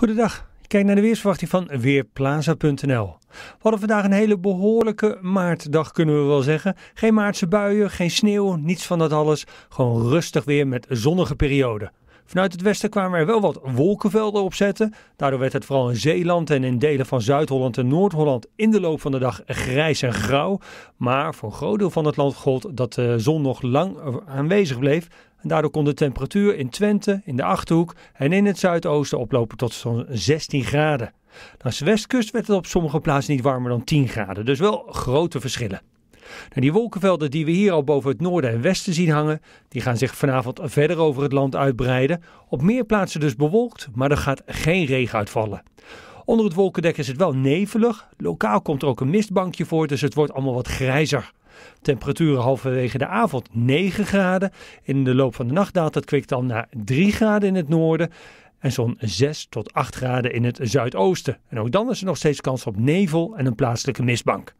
Goedendag. Kijk naar de weersverwachting van Weerplaza.nl. We hadden vandaag een hele behoorlijke maartdag, kunnen we wel zeggen. Geen maartse buien, geen sneeuw, niets van dat alles. Gewoon rustig weer met zonnige perioden. Vanuit het westen kwamen er wel wat wolkenvelden opzetten. Daardoor werd het vooral in Zeeland en in delen van Zuid-Holland en Noord-Holland in de loop van de dag grijs en grauw. Maar voor een groot deel van het land gold dat de eh, zon nog lang eh, aanwezig bleef. En daardoor kon de temperatuur in Twente, in de Achterhoek en in het zuidoosten oplopen tot zo'n 16 graden. Langs de westkust werd het op sommige plaatsen niet warmer dan 10 graden, dus wel grote verschillen. Nou, die wolkenvelden die we hier al boven het noorden en westen zien hangen, die gaan zich vanavond verder over het land uitbreiden. Op meer plaatsen dus bewolkt, maar er gaat geen regen uitvallen. Onder het wolkendek is het wel nevelig. Lokaal komt er ook een mistbankje voor, dus het wordt allemaal wat grijzer. Temperaturen halverwege de avond 9 graden. In de loop van de nacht daalt dat kwik dan naar 3 graden in het noorden en zo'n 6 tot 8 graden in het zuidoosten. En ook dan is er nog steeds kans op nevel en een plaatselijke mistbank.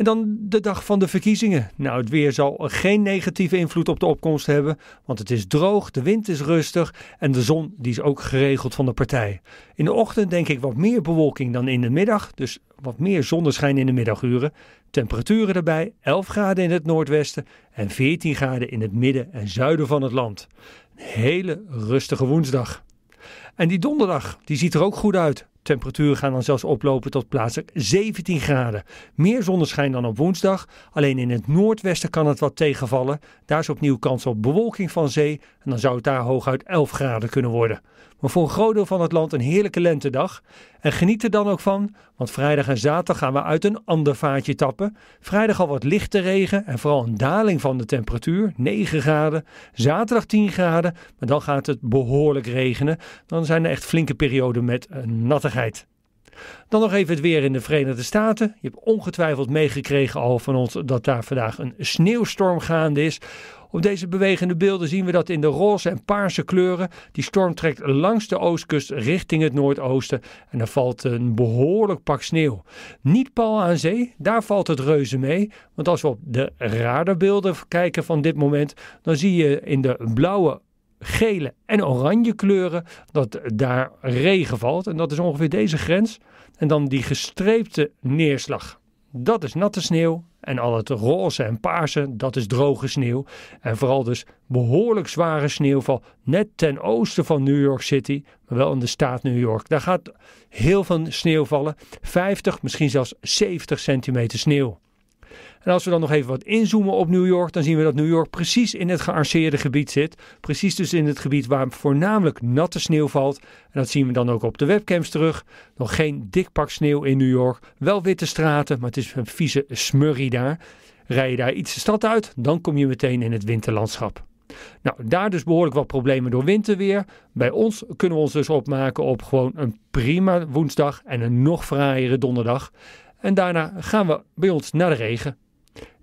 En dan de dag van de verkiezingen. Nou, het weer zal geen negatieve invloed op de opkomst hebben, want het is droog, de wind is rustig en de zon die is ook geregeld van de partij. In de ochtend denk ik wat meer bewolking dan in de middag, dus wat meer zonneschijn in de middaguren. Temperaturen daarbij 11 graden in het noordwesten en 14 graden in het midden en zuiden van het land. Een hele rustige woensdag. En die donderdag, die ziet er ook goed uit. Temperaturen gaan dan zelfs oplopen tot plaatselijk 17 graden. Meer zonneschijn dan op woensdag. Alleen in het noordwesten kan het wat tegenvallen. Daar is opnieuw kans op bewolking van zee. En dan zou het daar hooguit 11 graden kunnen worden. Maar voor een groot deel van het land een heerlijke lentedag. En geniet er dan ook van, want vrijdag en zaterdag gaan we uit een ander vaatje tappen. Vrijdag al wat lichte regen en vooral een daling van de temperatuur, 9 graden. Zaterdag 10 graden, maar dan gaat het behoorlijk regenen. Dan zijn er echt flinke perioden met eh, natte dan nog even het weer in de Verenigde Staten. Je hebt ongetwijfeld meegekregen al van ons dat daar vandaag een sneeuwstorm gaande is. Op deze bewegende beelden zien we dat in de roze en paarse kleuren. Die storm trekt langs de oostkust richting het noordoosten en er valt een behoorlijk pak sneeuw. Niet pal aan zee, daar valt het reuze mee. Want als we op de radarbeelden kijken van dit moment, dan zie je in de blauwe gele en oranje kleuren, dat daar regen valt. En dat is ongeveer deze grens. En dan die gestreepte neerslag. Dat is natte sneeuw. En al het roze en paarse, dat is droge sneeuw. En vooral dus behoorlijk zware sneeuwval net ten oosten van New York City, maar wel in de staat New York. Daar gaat heel veel sneeuw vallen. 50, misschien zelfs 70 centimeter sneeuw. En als we dan nog even wat inzoomen op New York, dan zien we dat New York precies in het gearceerde gebied zit. Precies dus in het gebied waar voornamelijk natte sneeuw valt. En dat zien we dan ook op de webcams terug. Nog geen dik pak sneeuw in New York. Wel witte straten, maar het is een vieze smurrie daar. Rij je daar iets de stad uit, dan kom je meteen in het winterlandschap. Nou, daar dus behoorlijk wat problemen door winterweer. Bij ons kunnen we ons dus opmaken op gewoon een prima woensdag en een nog fraaiere donderdag. En daarna gaan we bij ons naar de regen.